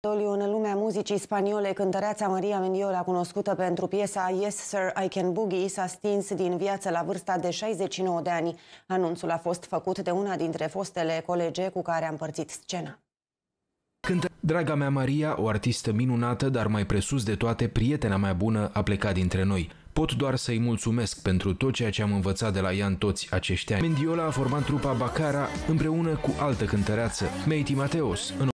Doliu în lumea muzicii spaniole, cântăreața Maria Mendiola, cunoscută pentru piesa Yes Sir I Can Boogie, s-a stins din viață la vârsta de 69 de ani. Anunțul a fost făcut de una dintre fostele colege cu care a împărțit scena. Cântă Draga mea Maria, o artistă minunată, dar mai presus de toate, prietena mea bună, a plecat dintre noi. Pot doar să-i mulțumesc pentru tot ceea ce am învățat de la ea în toți acești ani. Mendiola a format trupa Bacara împreună cu altă cântăreață, Meiti Mateos, în